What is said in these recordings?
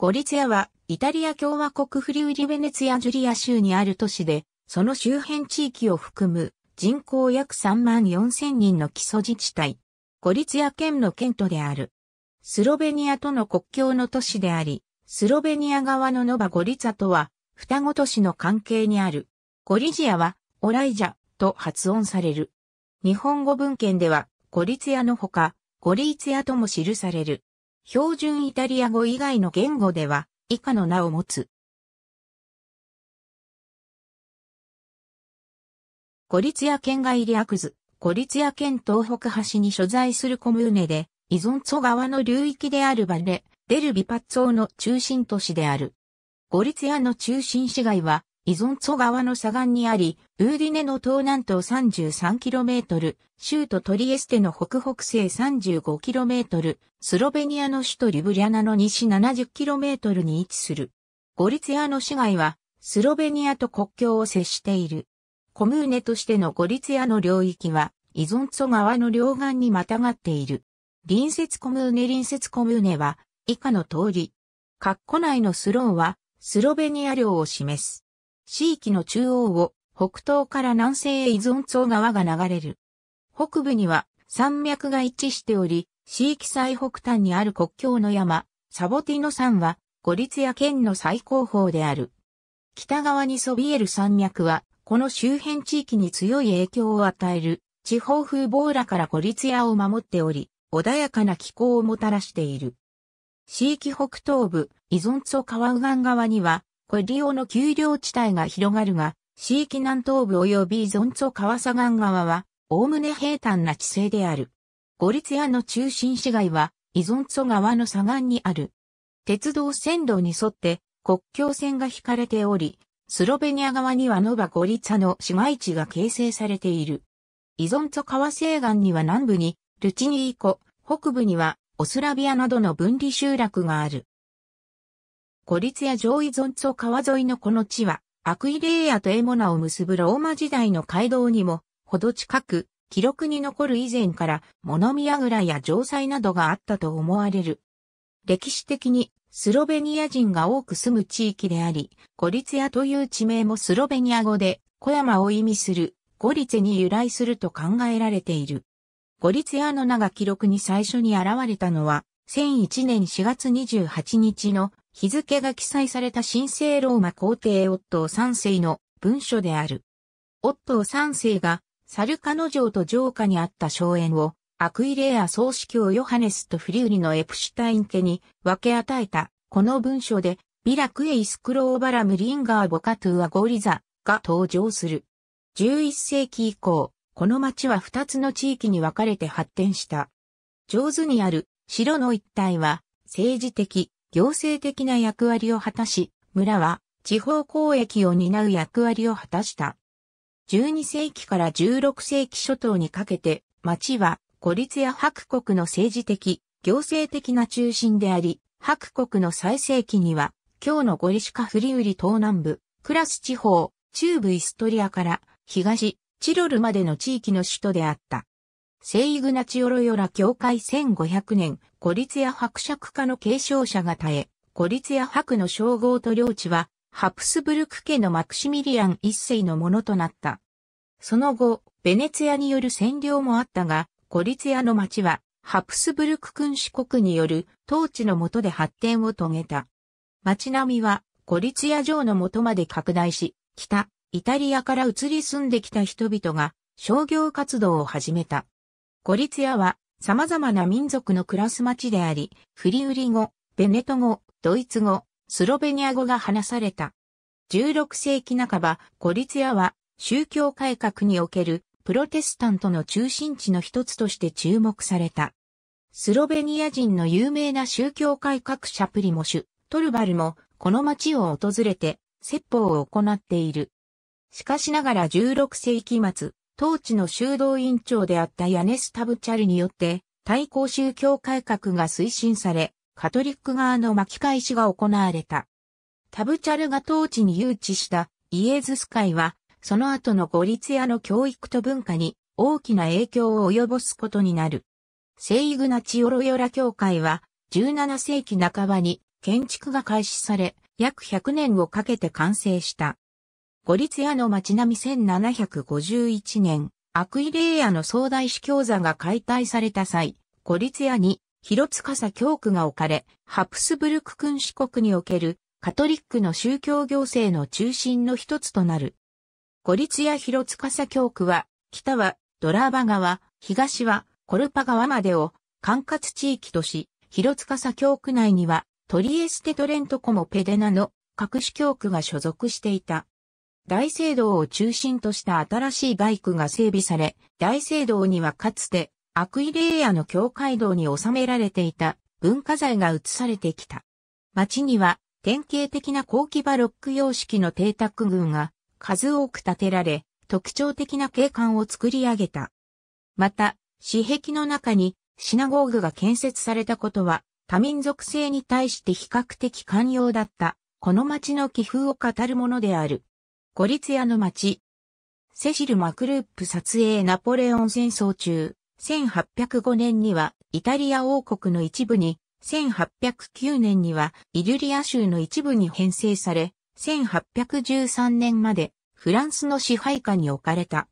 ゴリツヤは、イタリア共和国フリウリベネツィア・ジュリア州にある都市で、その周辺地域を含む人口約3万4千人の基礎自治体。ゴリツヤ県の県都である。スロベニアとの国境の都市であり、スロベニア側のノバ・ゴリツァとは、双子都市の関係にある。ゴリジアは、オライジャと発音される。日本語文献では、ゴリツヤのほか、ゴリツヤとも記される。標準イタリア語以外の言語では、以下の名を持つ。孤リツヤ県外略図、コリツヤ県東北端に所在するコムーネで、依存祖川の流域であるバレ、デルビパッツォの中心都市である。ゴリツヤの中心市街は、依存ォ川の左岸にあり、ウーディネの東南東 33km、州都トリエステの北北西 35km、スロベニアの首都リブリャナの西 70km に位置する。ゴリツヤの市街は、スロベニアと国境を接している。コムーネとしてのゴリツヤの領域は、依存ォ川の両岸にまたがっている。隣接コムーネ隣接コムーネは、以下の通り。括弧内のスローは、スロベニア領を示す。地域の中央を北東から南西へ依存層川が流れる。北部には山脈が一致しており、地域最北端にある国境の山、サボティノ山は、五立や県の最高峰である。北側にそびえる山脈は、この周辺地域に強い影響を与える、地方風ボーラから五立やを守っており、穏やかな気候をもたらしている。地域北東部、依存層川右岸側には、コリオの丘陵地帯が広がるが、地域南東部及びゾンツォ川左岸側は、おおむね平坦な地勢である。ゴリツヤの中心市街は、イゾンツォ川の左岸にある。鉄道線路に沿って国境線が引かれており、スロベニア側にはノバゴリツァの市街地が形成されている。イゾンツォ川西岸には南部にルチニーコ、北部にはオスラビアなどの分離集落がある。孤立や上依存層川沿いのこの地は、アクイレイアとエモナを結ぶローマ時代の街道にも、ほど近く、記録に残る以前から、物見櫓や城塞などがあったと思われる。歴史的に、スロベニア人が多く住む地域であり、ゴリツヤという地名もスロベニア語で、小山を意味する、ゴリツェに由来すると考えられている。ゴリツヤの名が記録に最初に現れたのは、1001年4月28日の日付が記載された神聖ローマ皇帝オットー三世の文書である。オットー三世がサルカノ城と城下にあった荘園をアクイレア総司教ヨハネスとフリウリのエプシュタイン家に分け与えた。この文書でビラクエイスクローバラムリンガーボカトゥアゴリザが登場する。11世紀以降、この町は2つの地域に分かれて発展した。上手にある城の一帯は政治的、行政的な役割を果たし、村は地方交易を担う役割を果たした。12世紀から16世紀初頭にかけて、町は孤立や白国の政治的、行政的な中心であり、白国の最盛期には、今日のゴリシカフリウリ東南部、クラス地方、中部イストリアから東、チロルまでの地域の首都であった。聖イグナチオロヨラ教会1500年、孤立や伯爵家の継承者が絶え、孤立や伯の称号と領地は、ハプスブルク家のマクシミリアン一世のものとなった。その後、ベネツィアによる占領もあったが、孤立屋の町は、ハプスブルク君主国による統治の下で発展を遂げた。町並みは、孤立屋城の下まで拡大し、北、イタリアから移り住んできた人々が商業活動を始めた。ゴリツヤは様々な民族の暮らす町であり、フリウリ語、ベネト語、ドイツ語、スロベニア語が話された。16世紀半ば、ゴリツヤは宗教改革におけるプロテスタントの中心地の一つとして注目された。スロベニア人の有名な宗教改革者プリモシュ、トルバルもこの町を訪れて説法を行っている。しかしながら16世紀末、当地の修道院長であったヤネス・タブチャルによって、対抗宗教改革が推進され、カトリック側の巻き返しが行われた。タブチャルが当地に誘致したイエズス会は、その後のゴリツヤの教育と文化に大きな影響を及ぼすことになる。聖イグナチオロヨラ教会は、17世紀半ばに建築が開始され、約100年をかけて完成した。ゴリツヤの町並み1751年、アクイレイヤの総大司教座が解体された際、ゴリツヤに、広司教区が置かれ、ハプスブルク君主国における、カトリックの宗教行政の中心の一つとなる。ゴリツヤ広司教区は、北はドラーバ川、東はコルパ川までを管轄地域とし、広司教区内にはトリエステトレントコモペデナの各種教区が所属していた。大聖堂を中心とした新しいバイクが整備され、大聖堂にはかつてアクイレイヤの教会堂に収められていた文化財が移されてきた。街には典型的な後期バロック様式の邸宅群が数多く建てられ、特徴的な景観を作り上げた。また、私壁の中にシナゴーグが建設されたことは、多民族性に対して比較的寛容だった、この町の気風を語るものである。ゴリツヤの町。セシル・マクループ撮影ナポレオン戦争中、1805年にはイタリア王国の一部に、1809年にはイリュリア州の一部に編成され、1813年までフランスの支配下に置かれた。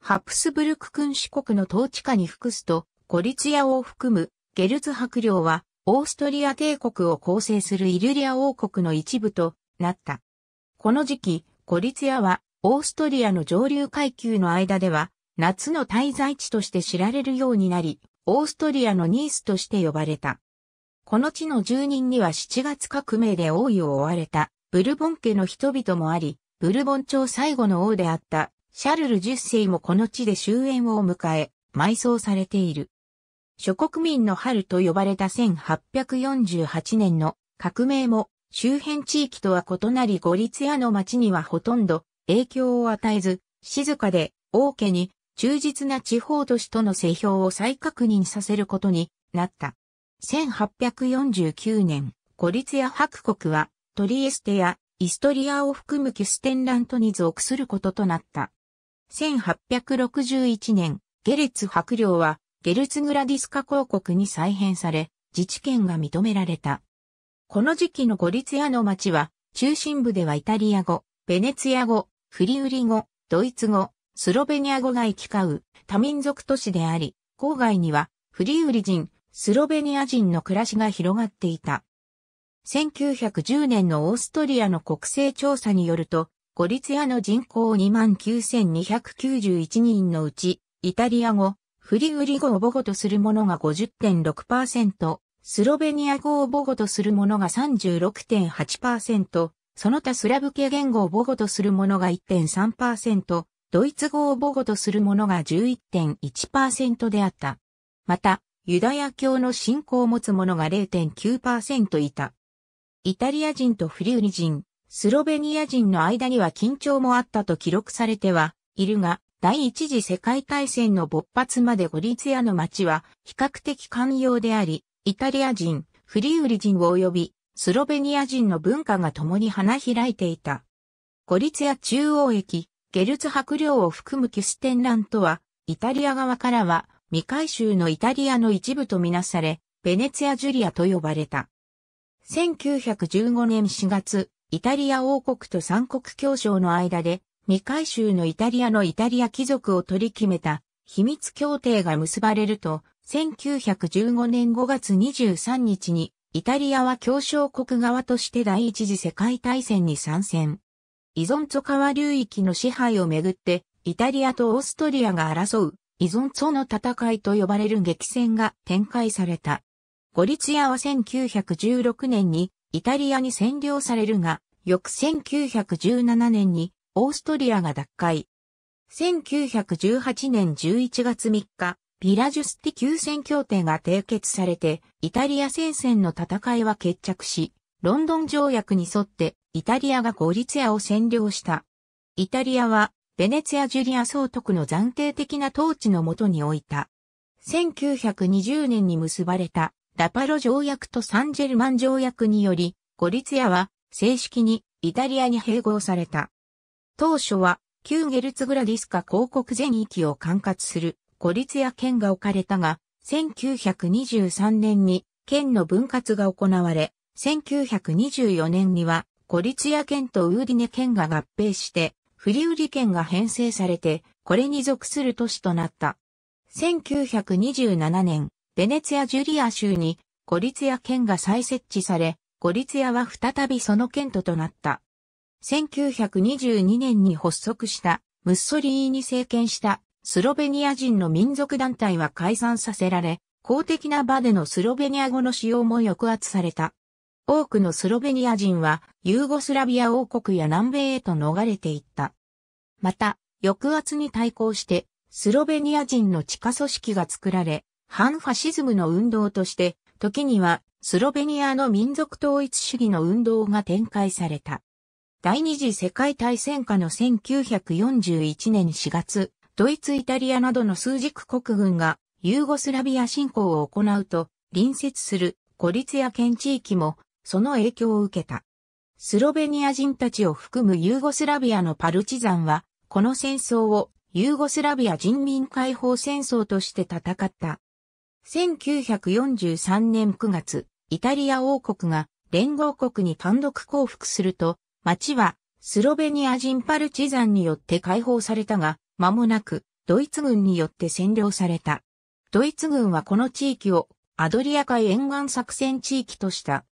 ハプスブルク君主国の統治下に服すと、ゴリツヤを含むゲルツ白領は、オーストリア帝国を構成するイリュリア王国の一部となった。この時期、ゴリツヤは、オーストリアの上流階級の間では、夏の滞在地として知られるようになり、オーストリアのニースとして呼ばれた。この地の住人には7月革命で王位を追われた、ブルボン家の人々もあり、ブルボン朝最後の王であった、シャルル10世もこの地で終焉を迎え、埋葬されている。諸国民の春と呼ばれた1848年の革命も周辺地域とは異なりゴリツヤの町にはほとんど影響を与えず、静かで王家に忠実な地方都市との製評を再確認させることになった。1849年、ゴリツヤ白国はトリエステやイストリアを含むキュステンラントに属することとなった。1861年、ゲレツ白領はゲルツグラディスカ公国に再編され、自治権が認められた。この時期のゴリツヤの町は、中心部ではイタリア語、ベネツィア語、フリウリ語、ドイツ語、スロベニア語が行き交う多民族都市であり、郊外にはフリウリ人、スロベニア人の暮らしが広がっていた。1910年のオーストリアの国勢調査によると、ゴリツヤの人口29,291人のうち、イタリア語、フリウリ語を母語とするものが50.6%、スロベニア語を母語とする者が36.8%、その他スラブ系言語を母語とする者が1.3%、ドイツ語を母語とする者が11.1%であった。また、ユダヤ教の信仰を持つ者が0.9%いた。イタリア人とフリューニ人、スロベニア人の間には緊張もあったと記録されてはいるが、第一次世界大戦の勃発までゴリツヤの街は比較的寛容であり、イタリア人、フリウリ人及びスロベニア人の文化が共に花開いていた。ゴリツヤ中央駅、ゲルツ白領を含むキュステンランとは、イタリア側からは未回収のイタリアの一部とみなされ、ベネツィア・ジュリアと呼ばれた。1915年4月、イタリア王国と三国協商の間で、未回収のイタリアのイタリア貴族を取り決めた秘密協定が結ばれると、1915年5月23日に、イタリアは協商国側として第一次世界大戦に参戦。依存ツォ川流域の支配をめぐって、イタリアとオーストリアが争う、依存ツォの戦いと呼ばれる激戦が展開された。ゴリツヤは1916年にイタリアに占領されるが、翌1917年にオーストリアが奪回。1918年11月3日、ピラジュスティ休戦協定が締結されて、イタリア戦線の戦いは決着し、ロンドン条約に沿ってイタリアがゴリツヤを占領した。イタリアはベネツヤ・ジュリア総督の暫定的な統治のもとに置いた。1920年に結ばれたラパロ条約とサンジェルマン条約により、ゴリツヤは正式にイタリアに併合された。当初は旧ゲルツグラディスカ公国全域を管轄する孤立や県が置かれたが、1923年に県の分割が行われ、1924年には孤立や県とウーディネ県が合併して、フリウリ県が編成されて、これに属する都市となった。1927年、ベネツヤ・ジュリア州に、ゴリツヤ県が再設置され、ゴリツヤは再びその県ととなった。1922年に発足した、ムッソリーニ政権したスロベニア人の民族団体は解散させられ、公的な場でのスロベニア語の使用も抑圧された。多くのスロベニア人はユーゴスラビア王国や南米へと逃れていった。また、抑圧に対抗して、スロベニア人の地下組織が作られ、反ファシズムの運動として、時にはスロベニアの民族統一主義の運動が展開された。第二次世界大戦下の1941年4月、ドイツ、イタリアなどの枢軸国軍がユーゴスラビア侵攻を行うと、隣接する孤立や県地域もその影響を受けた。スロベニア人たちを含むユーゴスラビアのパルチザンは、この戦争をユーゴスラビア人民解放戦争として戦った。1943年9月、イタリア王国が連合国に単独降伏すると、町はスロベニア人パルチザンによって解放されたが、間もなくドイツ軍によって占領された。ドイツ軍はこの地域をアドリア海沿岸作戦地域とした。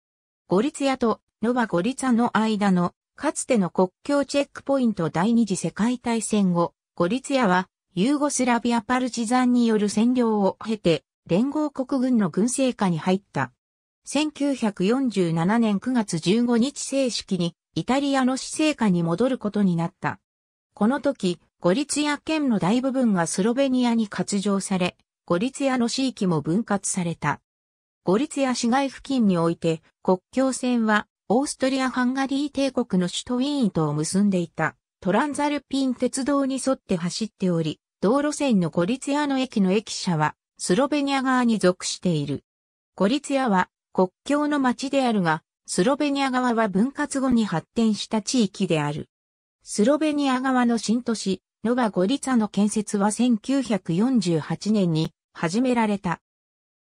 ゴリツヤとノバゴリツァの間のかつての国境チェックポイント第二次世界大戦後、ゴリツヤはユーゴスラビアパルチザンによる占領を経て連合国軍の軍政下に入った。1947年9月15日正式にイタリアの死政下に戻ることになった。この時、ゴリツィア県の大部分がスロベニアに割譲され、ゴリツィアの地域も分割された。ゴリツィア市街付近において、国境線は、オーストリア・ハンガリー帝国の首都ウィーンとを結んでいた、トランザルピン鉄道に沿って走っており、道路線のゴリツィアの駅の駅舎は、スロベニア側に属している。ゴリツィアは、国境の町であるが、スロベニア側は分割後に発展した地域である。スロベニア側の新都市、ノバ・ゴリツァの建設は1948年に始められた。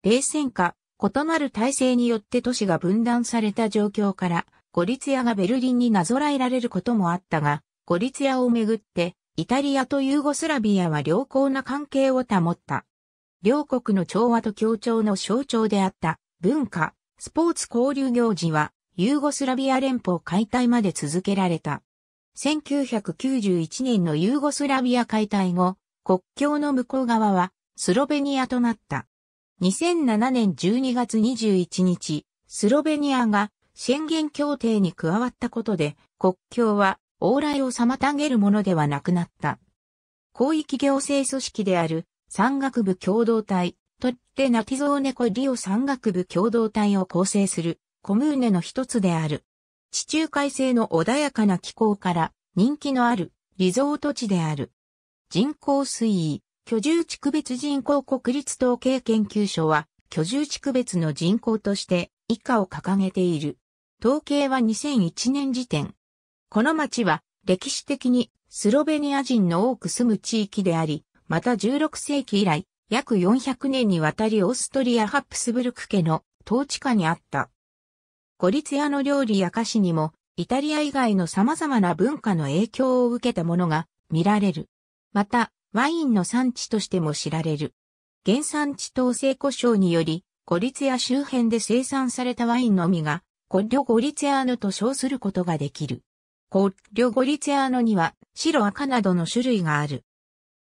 冷戦下、異なる体制によって都市が分断された状況から、ゴリツヤがベルリンになぞらえられることもあったが、ゴリツヤをめぐって、イタリアとユーゴスラビアは良好な関係を保った。両国の調和と協調の象徴であった文化、スポーツ交流行事はユーゴスラビア連邦解体まで続けられた。1991年のユーゴスラビア解体後、国境の向こう側はスロベニアとなった。2007年12月21日、スロベニアが宣言協定に加わったことで、国境は往来を妨げるものではなくなった。広域行政組織である山岳部共同体、トッテナティゾーネコリオ山岳部共同体を構成するコムーネの一つである。地中海性の穏やかな気候から人気のあるリゾート地である。人口推移、居住地区別人口国立統計研究所は、居住地区別の人口として以下を掲げている。統計は2001年時点。この町は歴史的にスロベニア人の多く住む地域であり、また16世紀以来、約400年にわたりオーストリア・ハプスブルク家の統治下にあった。ゴリツヤの料理や菓子にも、イタリア以外の様々な文化の影響を受けたものが見られる。また、ワインの産地としても知られる。原産地統制故障により、ゴリツヤ周辺で生産されたワインのみが、コッリョゴリツヤーノと称することができる。コッリョゴリツヤーノには、白赤などの種類がある。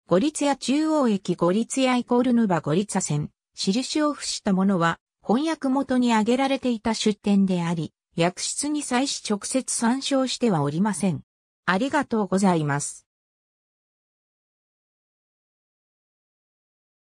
ゴリツヤ中央駅ゴリツヤイコールヌバゴリツァ線、印を付したものは、翻訳元に挙げられていた出典であり、訳出に際し直接参照してはおりません。ありがとうございます。